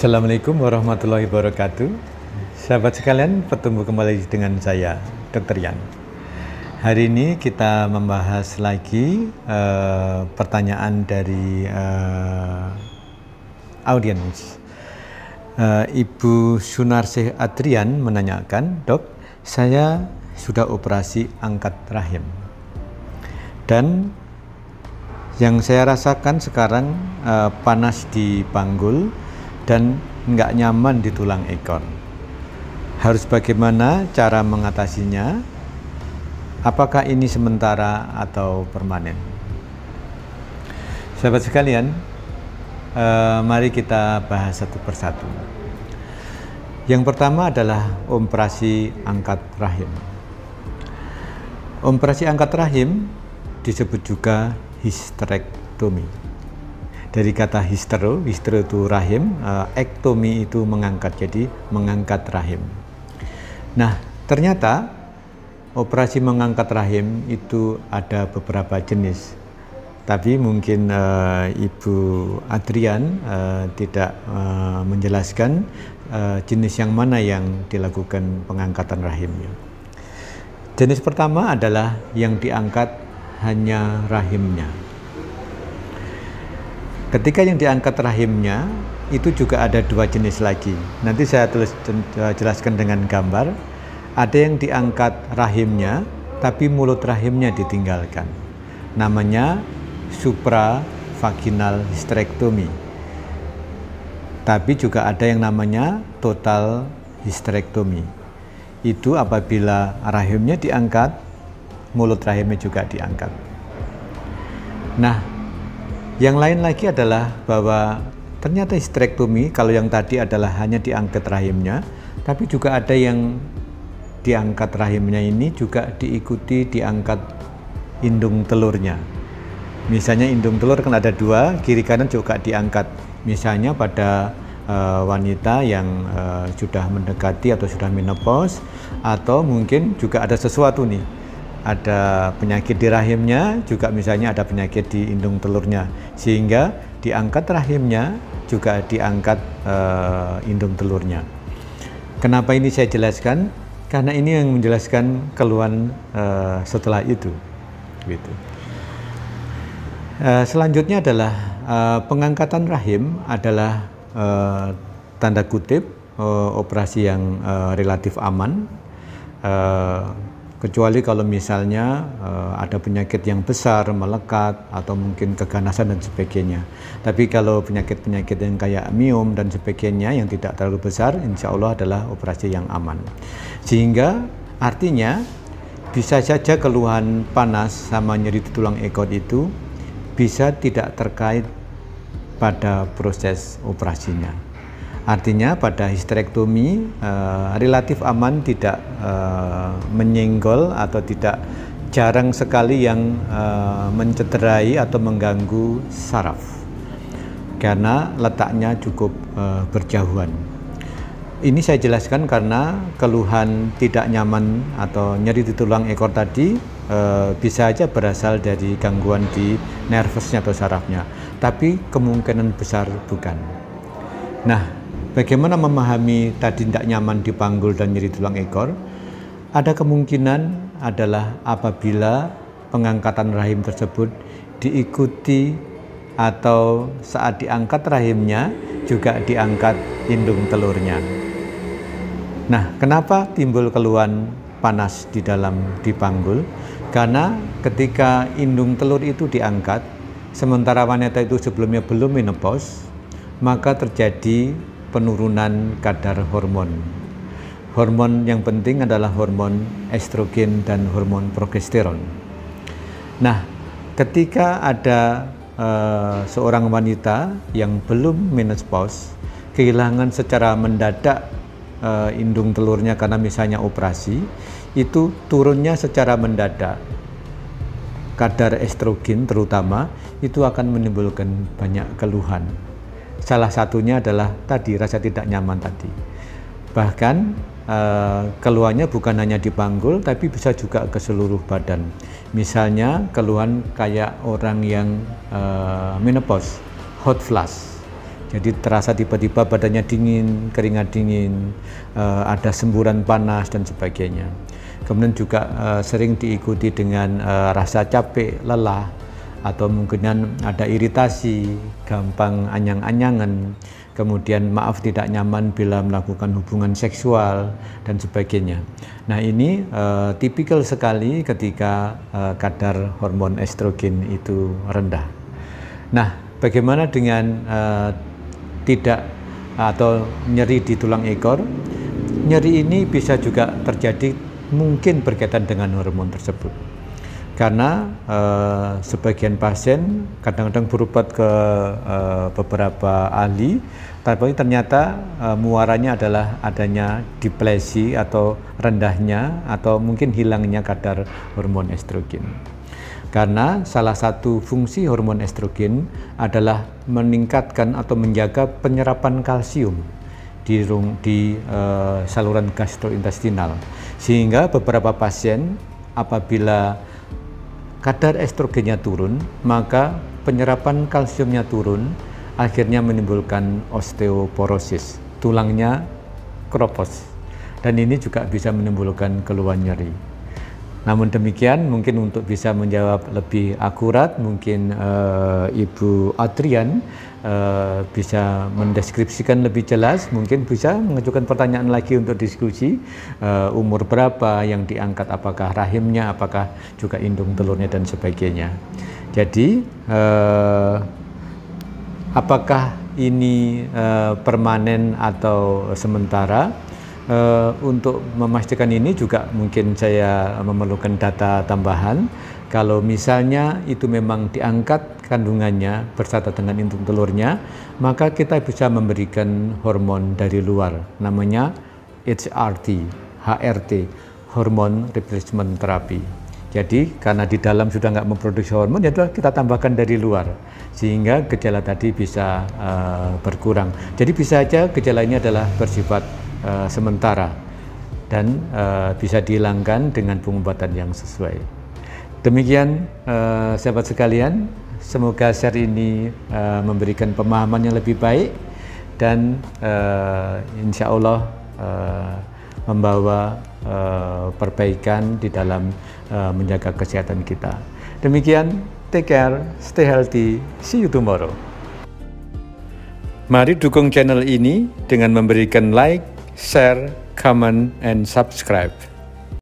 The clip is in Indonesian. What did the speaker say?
Assalamualaikum warahmatullahi wabarakatuh. Sahabat sekalian, bertemu kembali dengan saya, Dr. Yan. Hari ini kita membahas lagi uh, pertanyaan dari uh, audiens. Uh, Ibu Sunarsih Adrian menanyakan, "Dok, saya sudah operasi angkat rahim. Dan yang saya rasakan sekarang uh, panas di panggul." dan nggak nyaman di tulang ekor. Harus bagaimana cara mengatasinya? Apakah ini sementara atau permanen? Sahabat sekalian, eh, mari kita bahas satu persatu. Yang pertama adalah operasi angkat rahim. Operasi angkat rahim disebut juga histerektomi dari kata histero, histero itu rahim, uh, ektomi itu mengangkat, jadi mengangkat rahim. Nah, ternyata operasi mengangkat rahim itu ada beberapa jenis. Tapi mungkin uh, Ibu Adrian uh, tidak uh, menjelaskan uh, jenis yang mana yang dilakukan pengangkatan rahimnya. Jenis pertama adalah yang diangkat hanya rahimnya Ketika yang diangkat rahimnya, itu juga ada dua jenis lagi. Nanti saya tulis eh, jelaskan dengan gambar. Ada yang diangkat rahimnya, tapi mulut rahimnya ditinggalkan. Namanya supra vaginal hysterectomy. Tapi juga ada yang namanya total hysterectomy. Itu apabila rahimnya diangkat, mulut rahimnya juga diangkat. Nah, yang lain lagi adalah bahwa ternyata histerektomi kalau yang tadi adalah hanya diangkat rahimnya, tapi juga ada yang diangkat rahimnya ini juga diikuti diangkat indung telurnya. Misalnya indung telur kan ada dua, kiri kanan juga diangkat. Misalnya pada uh, wanita yang uh, sudah mendekati atau sudah menopause atau mungkin juga ada sesuatu nih ada penyakit di rahimnya, juga misalnya ada penyakit di indung telurnya, sehingga diangkat rahimnya juga diangkat uh, eh, indung telurnya. Kenapa ini saya jelaskan? Karena ini yang menjelaskan keluhan uh, setelah itu. Gitu. Uh, selanjutnya adalah uh, pengangkatan rahim adalah uh, tanda kutip uh, operasi yang uh, relatif aman. Uh, kecuali kalau misalnya uh, ada penyakit yang besar melekat atau mungkin keganasan dan sebagainya. Tapi kalau penyakit-penyakit yang kayak miom dan sebagainya yang tidak terlalu besar, insya Allah adalah operasi yang aman. Sehingga artinya bisa saja keluhan panas sama nyeri di tulang ekor itu bisa tidak terkait pada proses operasinya. Artinya pada histerektomi uh, relatif aman tidak uh, menyenggol atau tidak jarang sekali yang uh, mencederai atau mengganggu saraf karena letaknya cukup uh, berjauhan. Ini saya jelaskan karena keluhan tidak nyaman atau nyeri di tulang ekor tadi e, bisa saja berasal dari gangguan di nervousnya atau sarafnya, tapi kemungkinan besar bukan. Nah, Bagaimana memahami tadi tidak nyaman di panggul dan nyeri tulang ekor? Ada kemungkinan adalah apabila pengangkatan rahim tersebut diikuti atau saat diangkat rahimnya juga diangkat indung telurnya. Nah, kenapa timbul keluhan panas di dalam di panggul? Karena ketika indung telur itu diangkat, sementara wanita itu sebelumnya belum menopause, maka terjadi penurunan kadar hormon. Hormon yang penting adalah hormon estrogen dan hormon progesteron. Nah, ketika ada uh, seorang wanita yang belum menopause kehilangan secara mendadak uh, indung telurnya karena misalnya operasi, itu turunnya secara mendadak kadar estrogen terutama itu akan menimbulkan banyak keluhan Salah satunya adalah tadi rasa tidak nyaman tadi. Bahkan eh, keluhannya bukan hanya di panggul tapi bisa juga ke seluruh badan. Misalnya keluhan kayak orang yang eh, menopause, hot flush. Jadi terasa tiba-tiba badannya dingin, keringat dingin, eh, ada semburan panas dan sebagainya. Kemudian juga eh, sering diikuti dengan eh, rasa capek, lelah, atau mungkin ada iritasi, gampang anyang-anyangan, kemudian maaf tidak nyaman bila melakukan hubungan seksual dan sebagainya. Nah ini uh, tipikal sekali ketika uh, kadar hormon estrogen itu rendah. Nah bagaimana dengan uh, tidak atau nyeri di tulang ekor? Nyeri ini bisa juga terjadi mungkin berkaitan dengan hormon tersebut karena uh, sebagian pasien kadang-kadang berobat ke uh, beberapa ahli, tapi ternyata uh, muaranya adalah adanya depresi atau rendahnya atau mungkin hilangnya kadar hormon estrogen. Karena salah satu fungsi hormon estrogen adalah meningkatkan atau menjaga penyerapan kalsium di, di uh, saluran gastrointestinal. Sehingga beberapa pasien apabila kadar estrogennya turun, maka penyerapan kalsiumnya turun, akhirnya menimbulkan osteoporosis, tulangnya kropos. Dan ini juga bisa menimbulkan keluhan nyeri. Namun demikian mungkin untuk bisa menjawab lebih akurat mungkin uh, Ibu Adrian uh, bisa mendeskripsikan lebih jelas mungkin bisa mengajukan pertanyaan lagi untuk diskusi uh, umur berapa yang diangkat apakah rahimnya apakah juga indung telurnya dan sebagainya. Jadi uh, apakah ini uh, permanen atau sementara? Eh, untuk memastikan ini juga mungkin saya memerlukan data tambahan. Kalau misalnya itu memang diangkat kandungannya berserta dengan induk telurnya, maka kita bisa memberikan hormon dari luar, namanya HRT, HRT, hormon replacement therapy. Jadi karena di dalam sudah nggak memproduksi hormon, ya kita tambahkan dari luar sehingga gejala tadi bisa uh, berkurang. Jadi bisa aja gejalanya adalah bersifat uh, sementara dan uh, bisa dihilangkan dengan pengobatan yang sesuai. Demikian uh, sahabat sekalian, semoga share ini uh, memberikan pemahaman yang lebih baik dan uh, insya Allah uh, membawa uh, perbaikan di dalam uh, menjaga kesehatan kita. Demikian, take care, stay healthy, see you tomorrow. Mari dukung channel ini dengan memberikan like, share, comment and subscribe.